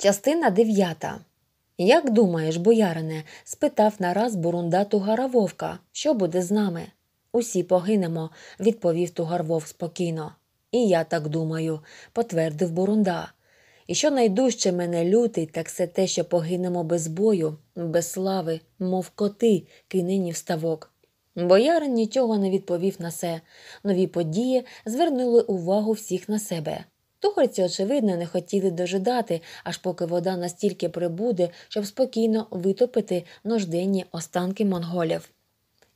Частина дев'ята. Як думаєш, боярине? спитав нараз Бурунда Тугара Вовка. Що буде з нами? Усі погинемо, відповів Тугар Вовк спокійно. І я так думаю, потвердив Бурунда. І що найдужче мене лютий, так це те, що погинемо без бою, без слави, мов коти, кинені в ставок. Боярин нічого не відповів на це. Нові події звернули увагу всіх на себе. Тухарці, очевидно, не хотіли дожидати, аж поки вода настільки прибуде, щоб спокійно витопити нужденні останки монголів.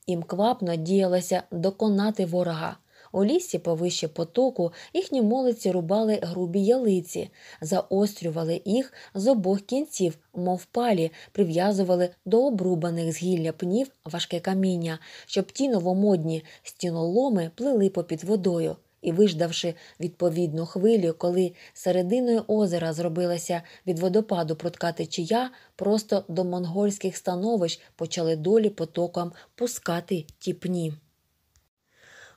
Їм квапно діялося доконати ворога. У лісі повище потоку їхні молиці рубали грубі ялиці, заострювали їх з обох кінців, мов палі, прив'язували до обрубаних з гілля пнів важке каміння, щоб ті новомодні стіноломи плили попід водою і, виждавши відповідну хвилю, коли серединою озера зробилася від водопаду прутка течія, просто до монгольських становищ почали долі потоком пускати тіпні.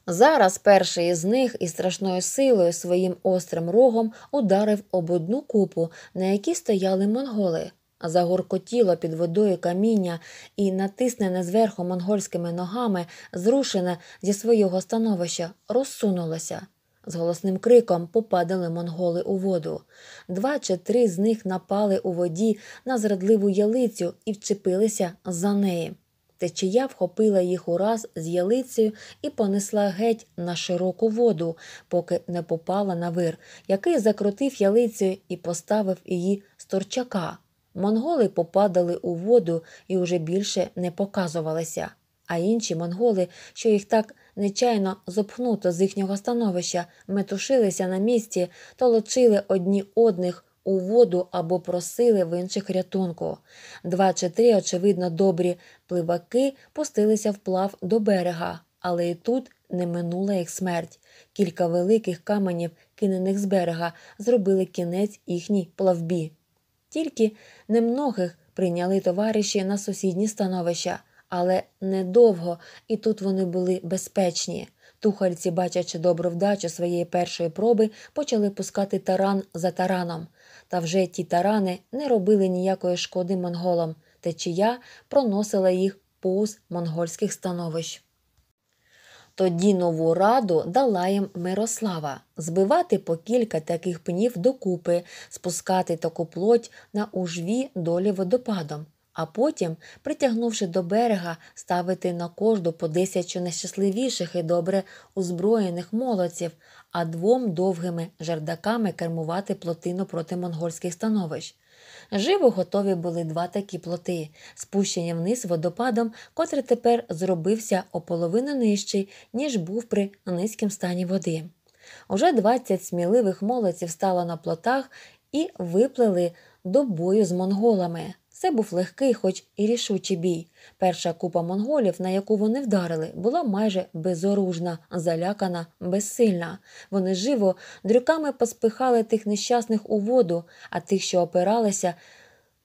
Зараз перший із них із страшною силою своїм острим рогом ударив об одну купу, на якій стояли монголи. Загоркотіло під водою каміння і, натиснене зверху монгольськими ногами, зрушене зі свого становища, розсунулося. З голосним криком попадали монголи у воду. Два чи три з них напали у воді на зрадливу ялицю і вчепилися за неї. Течія вхопила їх ураз з ялицею і понесла геть на широку воду, поки не попала на вир, який закрутив ялицею і поставив її сторчака. торчака. Монголи попадали у воду і уже більше не показувалися, а інші монголи, що їх так нечайно зопхнуто з їхнього становища, метушилися на місці, то лочили одні одних у воду або просили в інших рятунку. Два чи три, очевидно, добрі пливаки пустилися вплав до берега, але і тут не минула їх смерть. Кілька великих каменів, кинених з берега, зробили кінець їхній плавбі. Тільки немногих прийняли товариші на сусідні становища, але недовго і тут вони були безпечні. Тухальці, бачачи добру вдачу своєї першої проби, почали пускати таран за тараном. Та вже ті тарани не робили ніякої шкоди монголам, течія проносила їх повз монгольських становищ. Тоді нову раду дала їм Мирослава збивати по кілька таких пнів докупи, спускати таку плоть на ужві долі водопадом, а потім, притягнувши до берега, ставити на кожну по десять нещасливіших і добре озброєних молодців, а двом довгими жердаками кермувати плотину проти монгольських становищ. Живо готові були два такі плоти, спущені вниз водопадом, котрий тепер зробився ополовину нижчий, ніж був при низькім стані води. Уже 20 сміливих молодців стало на плотах і виплили до бою з монголами. Це був легкий, хоч і рішучий бій. Перша купа монголів, на яку вони вдарили, була майже безоружна, залякана, безсильна. Вони живо дрюками поспихали тих нещасних у воду, а тих, що опиралися,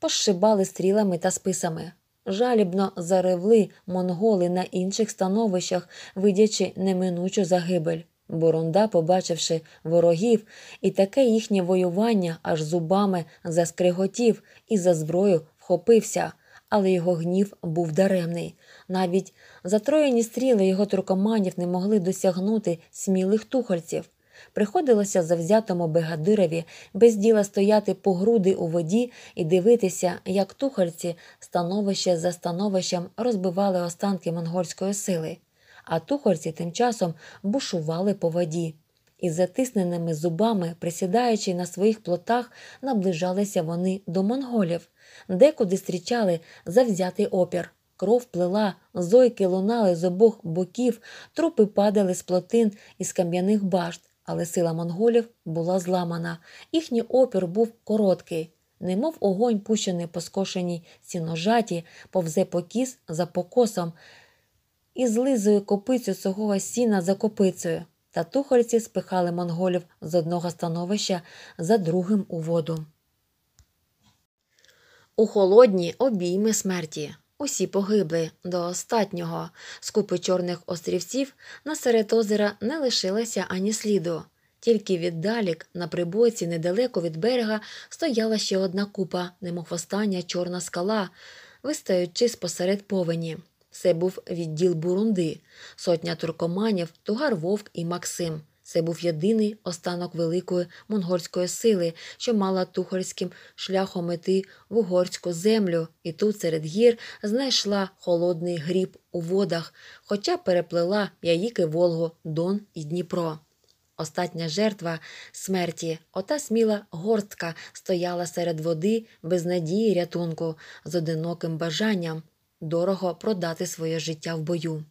пошибали стрілами та списами. Жалібно заревли монголи на інших становищах, видячи неминучу загибель. Бурунда, побачивши ворогів, і таке їхнє воювання аж зубами заскриготів і за зброю схопився, але його гнів був даремний. Навіть затроєні стріли його туркоманів не могли досягнути смілих тухольців. Приходилося завзятому бегадирові без діла стояти по груди у воді і дивитися, як тухольці становище за становищем розбивали останки монгольської сили, а тухольці тим часом бушували по воді. Із затисненими зубами, присідаючи на своїх плотах, наближалися вони до монголів декуди зустрічали завзятий опір. Кров плила, зойки лунали з обох боків, трупи падали з плотин із кам'яних башт, але сила монголів була зламана. Їхній опір був короткий, немов огонь, пущений по скошеній сіножаті, повзе покіс за покосом і злизує копицю сухого сіна за копицею. Та тухольці спихали монголів з одного становища за другим у воду. У холодні обійми смерті. Усі погибли до останнього. З купи чорних острівців на серед озера не лишилося ані сліду. Тільки віддалік, на прибоці, недалеко від берега, стояла ще одна купа, немов остання чорна скала, вистаючи посеред повені. Це був відділ Бурунди, сотня туркоманів, тугар Вовк і Максим. Це був єдиний останок великої монгольської сили, що мала тухольським шляхом мети в угорську землю, і тут серед гір знайшла холодний гріб у водах, хоча переплила яїки Волгу, Дон і Дніпро. Остатня жертва смерті, ота сміла горстка стояла серед води без надії рятунку, з одиноким бажанням дорого продати своє життя в бою.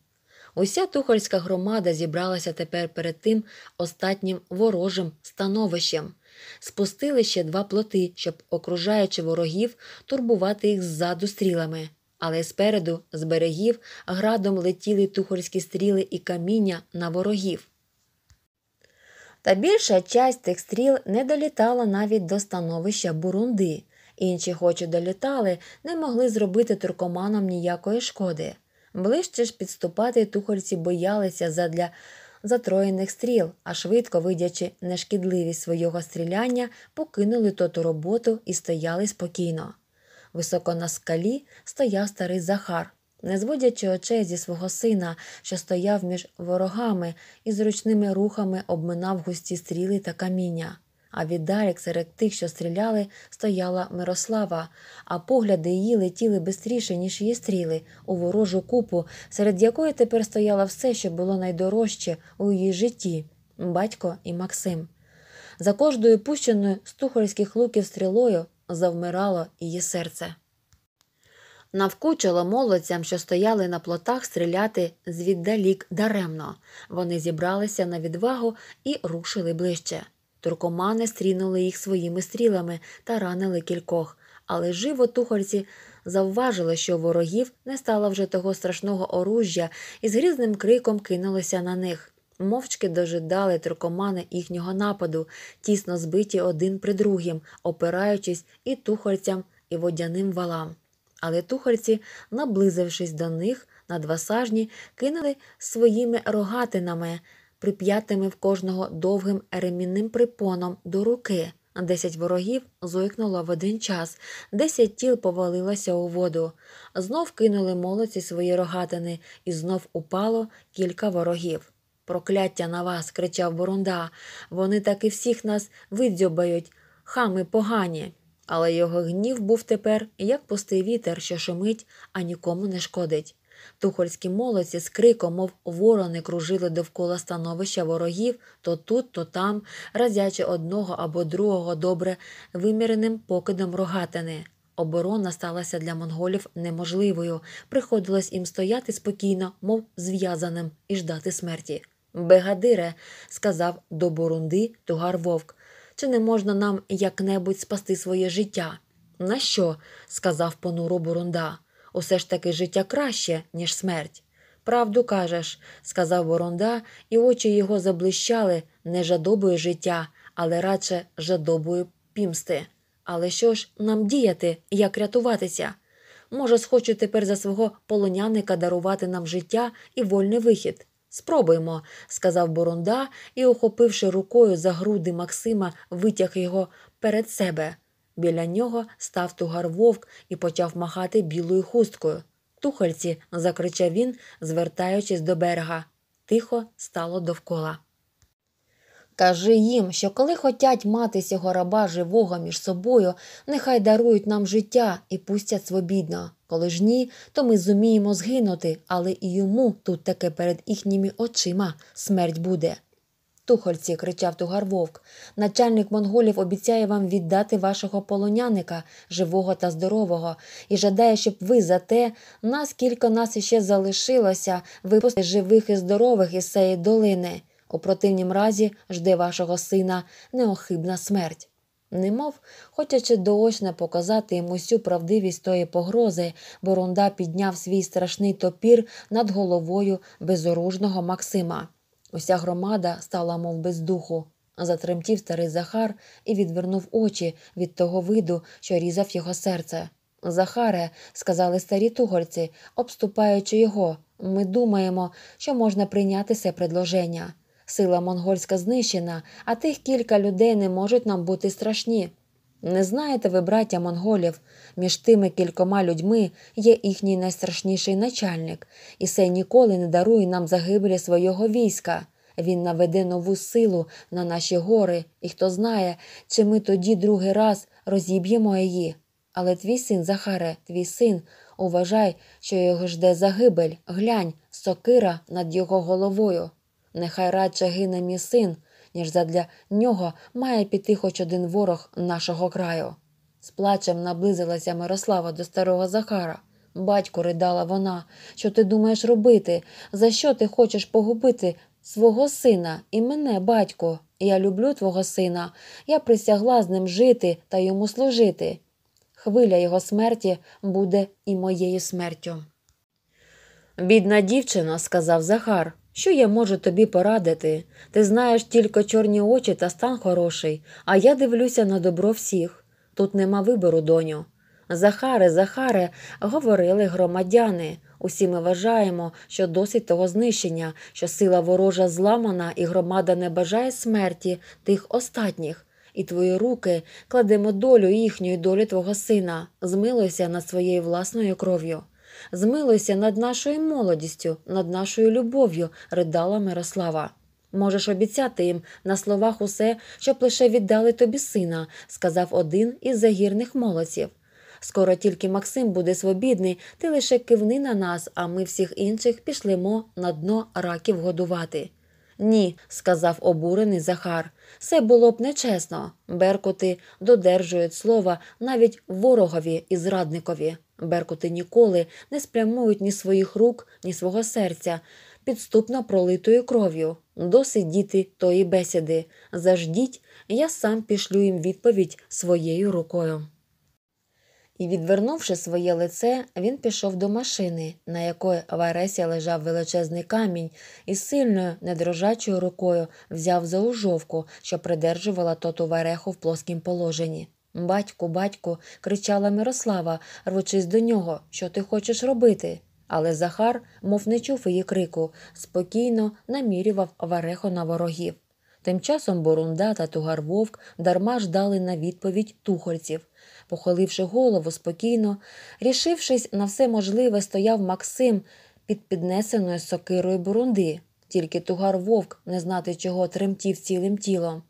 Уся тухольська громада зібралася тепер перед тим останнім ворожим становищем. Спустили ще два плоти, щоб, окружаючи ворогів, турбувати їх ззаду стрілами. Але спереду, з берегів, градом летіли тухольські стріли і каміння на ворогів. Та більша часть тих стріл не долітала навіть до становища Бурунди. Інші, хоч і долітали, не могли зробити туркоманам ніякої шкоди. Ближче ж підступати тухольці боялися задля затроєних стріл, а швидко, видячи нешкідливість свого стріляння, покинули тоту роботу і стояли спокійно. Високо на скалі стояв старий Захар, не зводячи очей зі свого сина, що стояв між ворогами і зручними рухами обминав густі стріли та каміння. А віддалік серед тих, що стріляли, стояла Мирослава, а погляди її летіли бистріше, ніж її стріли, у ворожу купу, серед якої тепер стояло все, що було найдорожче у її житті батько і Максим. За кожною пущеною з тухольських луків стрілою завмирало її серце. Навкучило молодцям, що стояли на плотах стріляти звіддалік даремно. Вони зібралися на відвагу і рушили ближче. Туркомани стрінули їх своїми стрілами та ранили кількох, але живо тухольці завважили, що ворогів не стало вже того страшного оружжя і з грізним криком кинулися на них. Мовчки дожидали туркомани їхнього нападу, тісно збиті один при другім, опираючись і тухольцям, і водяним валам. Але тухольці, наблизившись до них, надвасажні, кинули своїми рогатинами прип'ятими в кожного довгим ремінним припоном до руки. Десять ворогів зойкнуло в один час, десять тіл повалилося у воду. Знов кинули молодці свої рогатини, і знов упало кілька ворогів. Прокляття на вас, кричав Бурунда. Вони таки всіх нас видзьобають, хами погані. Але його гнів був тепер, як пустий вітер, що шумить, а нікому не шкодить. Тухольські молодці з криком, мов ворони, кружили довкола становища ворогів то тут, то там, разячи одного або другого добре виміреним покидом рогатини. Оборона сталася для монголів неможливою. Приходилось їм стояти спокійно, мов зв'язаним, і ждати смерті. Бегадире, сказав до Бурунди тугар вовк, чи не можна нам як-небудь спасти своє життя? На що? сказав понуро Бурунда. Усе ж таки життя краще, ніж смерть. Правду кажеш, сказав Воронда, і очі його заблищали не жадобою життя, але радше жадобою пімсти. Але що ж нам діяти, як рятуватися? Може, схочу тепер за свого полоняника дарувати нам життя і вольний вихід. Спробуємо, сказав Борунда і, охопивши рукою за груди Максима, витяг його перед себе. Біля нього став тугар вовк і почав махати білою хусткою. Тухальці, закричав він, звертаючись до берега. Тихо стало довкола. Кажи їм, що коли хотять мати сього раба живого між собою, нехай дарують нам життя і пустять свобідно. Коли ж ні, то ми зуміємо згинути, але і йому тут таке перед їхніми очима смерть буде. Тухольці, кричав тугар вовк. Начальник монголів обіцяє вам віддати вашого полоняника, живого та здорового, і жадає, щоб ви за те, наскільки нас іще залишилося, випустили живих і здорових із цієї долини. У противнім разі жде вашого сина неохибна смерть. Немов, хочучи доочно показати йому всю правдивість тої погрози, Борунда підняв свій страшний топір над головою безоружного Максима. Уся громада стала мов без духу. Затремтів старий Захар і відвернув очі від того виду, що різав його серце. Захаре, сказали старі тугорці, обступаючи його, ми думаємо, що можна прийняти це предложення. Сила монгольська знищена, а тих кілька людей не можуть нам бути страшні. Не знаєте ви, браття монголів, між тими кількома людьми є їхній найстрашніший начальник, і сей ніколи не дарує нам загибелі свого війська. Він наведе нову силу на наші гори, і хто знає, чи ми тоді другий раз розіб'ємо її. Але твій син, Захаре, твій син, уважай, що його жде загибель, глянь, сокира над його головою. Нехай радше гине мій син ніж задля нього має піти хоч один ворог нашого краю. З плачем наблизилася Мирослава до старого Захара. Батько ридала вона, що ти думаєш робити, за що ти хочеш погубити свого сина і мене, батько. Я люблю твого сина, я присягла з ним жити та йому служити. Хвиля його смерті буде і моєю смертю. Бідна дівчина, сказав Захар, що я можу тобі порадити? Ти знаєш тільки чорні очі та стан хороший, а я дивлюся на добро всіх. Тут нема вибору, доню. Захаре, Захаре, говорили громадяни. Усі ми вважаємо, що досить того знищення, що сила ворожа зламана і громада не бажає смерті тих останніх. і твої руки кладемо долю їхньої долі твого сина, змилуйся над своєю власною кров'ю. Змилуйся над нашою молодістю, над нашою любов'ю, ридала Мирослава. Можеш обіцяти їм на словах усе, щоб лише віддали тобі сина, сказав один із загірних молодців. Скоро тільки Максим буде свобідний, ти лише кивни на нас, а ми всіх інших пішлемо на дно раків годувати. Ні, сказав обурений Захар. Це було б нечесно. Беркути додержують слова навіть ворогові і зрадникові. Беркути ніколи не спрямують ні своїх рук, ні свого серця, підступно пролитою кров'ю. Досить діти тої бесіди. Заждіть, я сам пішлю їм відповідь своєю рукою. І, відвернувши своє лице, він пішов до машини, на якої Варесія лежав величезний камінь, і сильною, недрожачою рукою взяв за ужовку, що придержувала тоту вареху в плоскім положенні. Батьку, батьку, кричала Мирослава, рвучись до нього, що ти хочеш робити. Але Захар, мов не чув її крику, спокійно намірював варехо на ворогів. Тим часом Бурунда та Тугар Вовк дарма ждали на відповідь тухольців. похиливши голову спокійно, рішившись на все можливе, стояв Максим під піднесеною сокирою бурунди. Тільки тугар вовк, не знати чого, тремтів цілим тілом.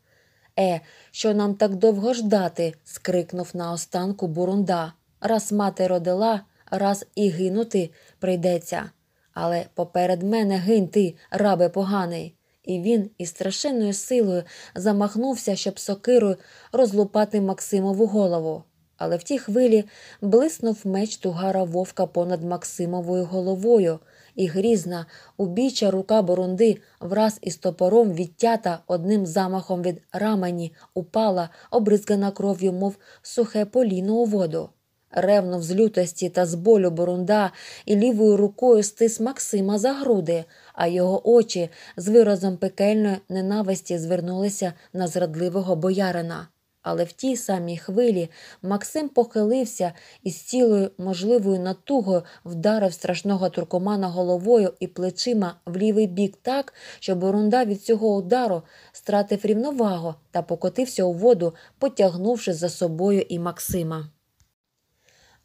Е, що нам так довго ждати? скрикнув наостанку Бурунда. Раз мати родила, раз і гинути прийдеться. Але поперед мене гинь ти, рабе поганий. І він із страшенною силою замахнувся, щоб сокирою розлупати Максимову голову. Але в тій хвилі блиснув меч тугара вовка понад Максимовою головою і грізна, убійча рука Борунди враз із топором відтята одним замахом від рамені, упала, обризкана кров'ю, мов сухе поліно у воду. Ревно з лютості та з болю Борунда і лівою рукою стис Максима за груди, а його очі з виразом пекельної ненависті звернулися на зрадливого боярина. Але в тій самій хвилі Максим похилився і з цілою можливою натугою вдарив страшного туркомана головою і плечима в лівий бік так, що бурунда від цього удару стратив рівновагу та покотився у воду, потягнувши за собою і Максима.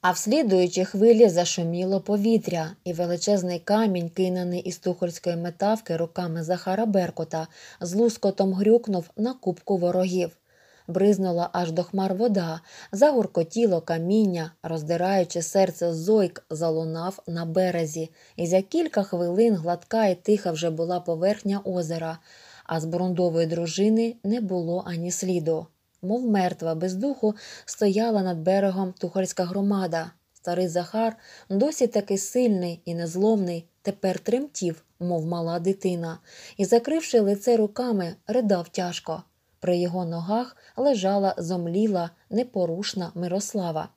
А в слідуючій хвилі зашуміло повітря, і величезний камінь, кинений із тухольської метавки руками Захара Беркута, з лускотом грюкнув на кубку ворогів бризнула аж до хмар вода, загуркотіло каміння, роздираючи серце зойк, залунав на березі, і за кілька хвилин гладка і тиха вже була поверхня озера, а з брундової дружини не було ані сліду. Мов мертва, без духу стояла над берегом тухарська громада. Старий Захар досі таки сильний і незломний, тепер тремтів, мов мала дитина, і, закривши лице руками, ридав тяжко. При його ногах лежала зомліла, непорушна Мирослава.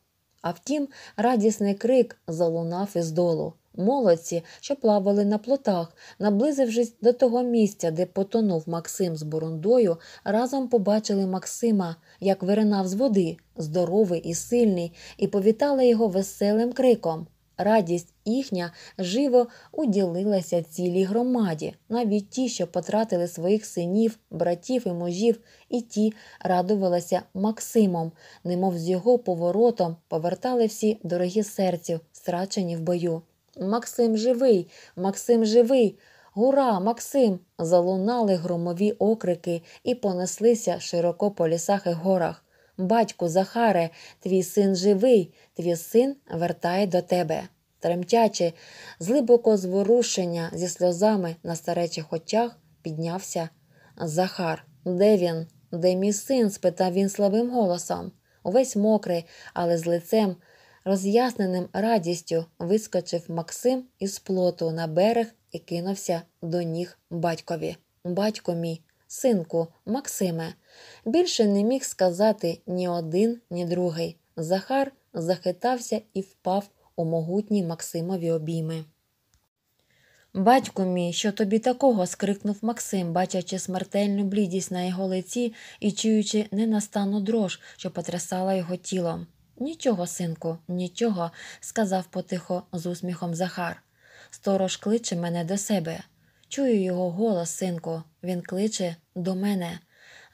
А втім, радісний крик залунав із долу. Молодці, що плавали на плотах, наблизившись до того місця, де потонув Максим з бурундою, разом побачили Максима, як виринав з води, здоровий і сильний, і повітали його веселим криком. Радість їхня живо уділилася цілій громаді, навіть ті, що потратили своїх синів, братів і мужів, і ті радувалися Максимом, немов з його поворотом повертали всі дорогі серцю, страчені в бою. Максим живий, Максим живий! Гура, Максим! Залунали громові окрики і понеслися широко по лісах і горах. Батьку Захаре, твій син живий, твій син вертає до тебе. Тремтячи, з глибоко зворушення зі сльозами на старечих очах піднявся Захар. Де він? Де мій син? спитав він слабим голосом. Увесь мокрий, але з лицем, роз'ясненим радістю, вискочив Максим із плоту на берег і кинувся до ніг батькові. Батько мій, синку, Максиме. Більше не міг сказати ні один, ні другий. Захар захитався і впав у могутні Максимові обійми. Батько мій, що тобі такого? скрикнув Максим, бачачи смертельну блідість на його лиці і чуючи ненастану дрож, що потрясала його тілом. Нічого, синку, нічого, сказав потихо з усміхом Захар. Сторож кличе мене до себе. Чую його голос, синку, він кличе до мене.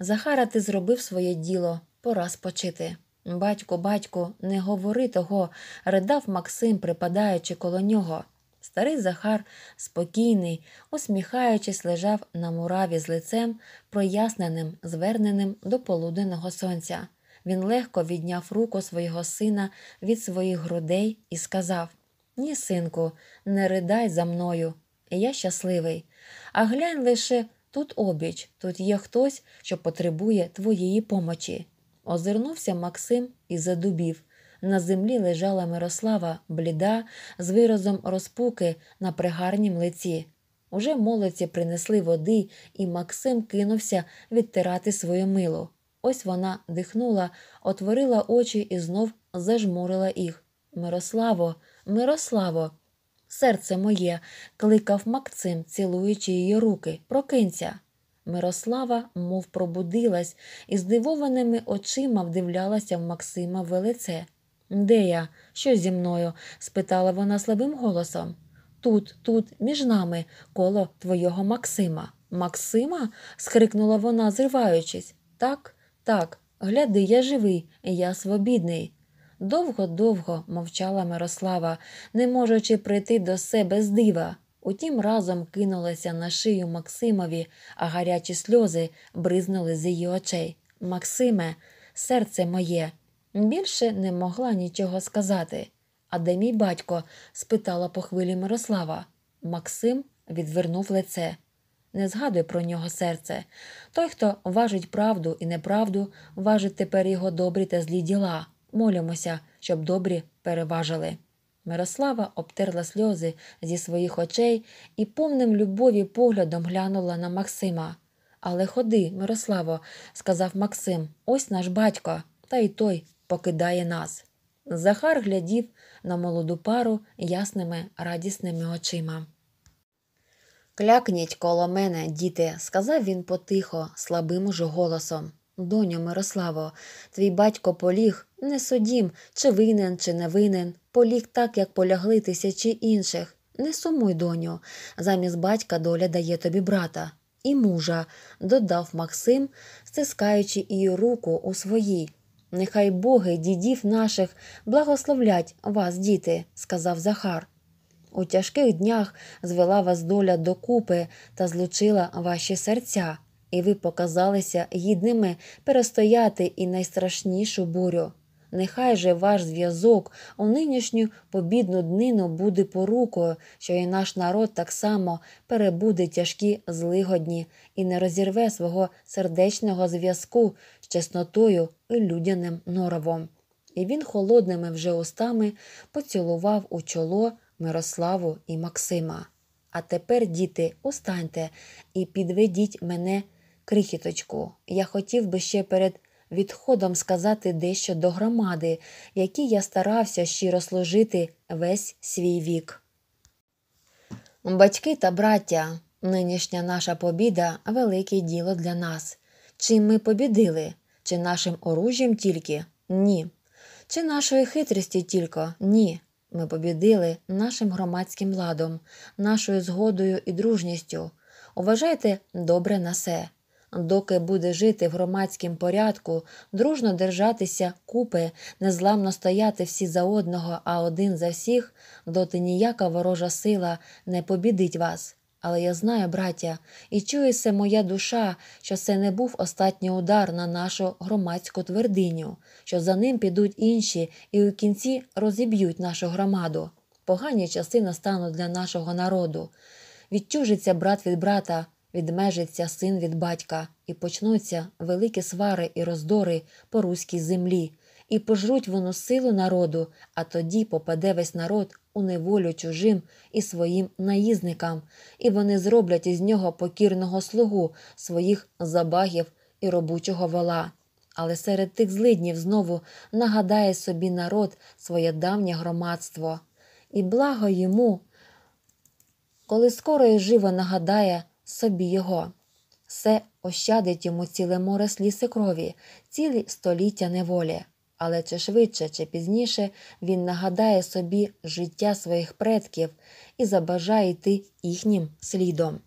Захара, ти зробив своє діло, пора спочити. Батько, батько, не говори того, ридав Максим, припадаючи коло нього. Старий Захар, спокійний, усміхаючись, лежав на мураві з лицем, проясненим, зверненим до полуденного сонця. Він легко відняв руку свого сина від своїх грудей і сказав: Ні, синку, не ридай за мною я щасливий. А глянь лише тут обіч, тут є хтось, що потребує твоєї помочі. Озирнувся Максим і задубів. На землі лежала Мирослава, бліда, з виразом розпуки на пригарнім лиці. Уже молодці принесли води, і Максим кинувся відтирати своє мило. Ось вона дихнула, отворила очі і знов зажмурила їх. Мирославо, Мирославо! серце моє, кликав Максим, цілуючи її руки. Прокинься. Мирослава мов пробудилась і здивованими очима вдивлялася в Максима в лице. Де я? Що зі мною? спитала вона слабим голосом. Тут, тут, між нами, коло твого Максима. Максима? скрикнула вона, зриваючись. Так, так, гляди, я живий, я свобідний. Довго-довго мовчала Мирослава, не можучи прийти до себе з дива. Утім, разом кинулася на шию Максимові, а гарячі сльози бризнули з її очей. Максиме, серце моє, більше не могла нічого сказати. А де мій батько? спитала по хвилі Мирослава. Максим відвернув лице. Не згадуй про нього серце. Той, хто важить правду і неправду, важить тепер його добрі та злі діла. Молимося, щоб добрі переважили. Мирослава обтерла сльози зі своїх очей і повним любові поглядом глянула на Максима. Але ходи, Мирославо, сказав Максим, ось наш батько, та й той покидає нас. Захар глядів на молоду пару ясними, радісними очима. Клякніть коло мене, діти, сказав він потихо, слабим уже голосом. Доню Мирославо, твій батько поліг, не судім, чи винен, чи не винен, поліг так, як полягли тисячі інших. Не сумуй, доню. Замість батька доля дає тобі брата. І мужа, додав Максим, стискаючи її руку у своїй. Нехай боги, дідів наших благословлять вас, діти, сказав Захар. У тяжких днях звела вас доля докупи та злучила ваші серця і ви показалися гідними перестояти і найстрашнішу бурю. Нехай же ваш зв'язок у нинішню побідну днину буде порукою, що і наш народ так само перебуде тяжкі злигодні і не розірве свого сердечного зв'язку з чеснотою і людяним норовом. І він холодними вже устами поцілував у чоло Мирославу і Максима. А тепер, діти, устаньте і підведіть мене Крихіточку, я хотів би ще перед відходом сказати дещо до громади, якій я старався щиро служити весь свій вік. Батьки та браття, нинішня наша побіда велике діло для нас. Чим ми побідили? Чи нашим оружжям тільки? Ні. Чи нашої хитрості тільки? Ні. Ми побідили нашим громадським ладом, нашою згодою і дружністю. Уважайте добре на се доки буде жити в громадському порядку, дружно держатися купи, незламно стояти всі за одного, а один за всіх, доти ніяка ворожа сила не побідить вас. Але я знаю, браття, і чує моя душа, що це не був останній удар на нашу громадську твердиню, що за ним підуть інші і у кінці розіб'ють нашу громаду. Погані часи настануть для нашого народу. Відчужиться брат від брата, відмежиться син від батька, і почнуться великі свари і роздори по руській землі, і пожруть воно силу народу, а тоді попаде весь народ у неволю чужим і своїм наїзникам, і вони зроблять із нього покірного слугу своїх забагів і робучого вола. Але серед тих злиднів знову нагадає собі народ своє давнє громадство, і благо йому, коли скоро і живо нагадає собі його. Все ощадить йому ціле море сліз і крові, цілі століття неволі. Але чи швидше, чи пізніше він нагадає собі життя своїх предків і забажає йти їхнім слідом.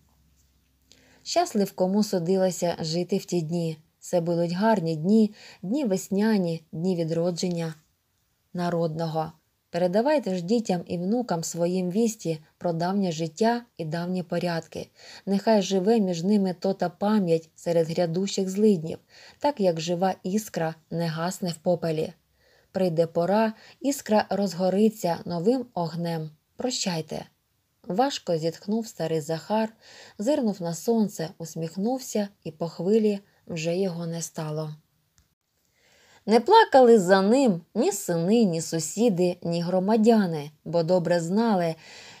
Щаслив кому судилося жити в ті дні. Це будуть гарні дні, дні весняні, дні відродження народного. Передавайте ж дітям і внукам своїм вісті про давнє життя і давні порядки. Нехай живе між ними тота пам'ять серед грядущих злиднів, так як жива іскра не гасне в попелі. Прийде пора, іскра розгориться новим огнем. Прощайте. Важко зітхнув старий Захар, зирнув на сонце, усміхнувся, і по хвилі вже його не стало. Не плакали за ним ні сини, ні сусіди, ні громадяни, бо добре знали,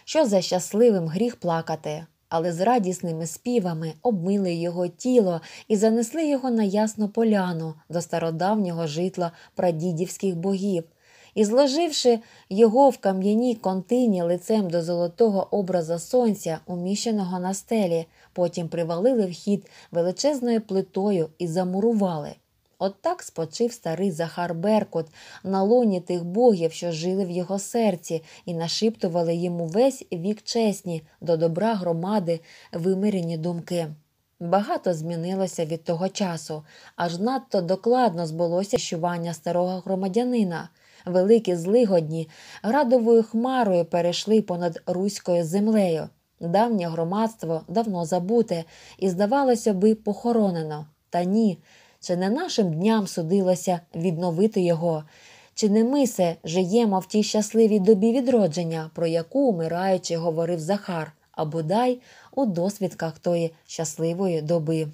що за щасливим гріх плакати, але з радісними співами обмили його тіло і занесли його на ясну поляну до стародавнього житла прадідівських богів. І, зложивши його в кам'яній контині лицем до золотого образа сонця, уміщеного на стелі, потім привалили вхід величезною плитою і замурували. Отак От спочив старий Захар Беркут на лоні тих богів, що жили в його серці, і нашиптували йому весь вік чесні, до добра громади, вимирені думки. Багато змінилося від того часу, аж надто докладно збулося щування старого громадянина. Великі злигодні градовою хмарою перейшли понад руською землею. Давнє громадство давно забуте, і, здавалося би, похоронено. Та ні, чи не нашим дням судилося відновити його, чи не ми се жиємо в тій щасливій добі відродження, про яку умираючи говорив Захар, а бодай у досвідках тої щасливої доби.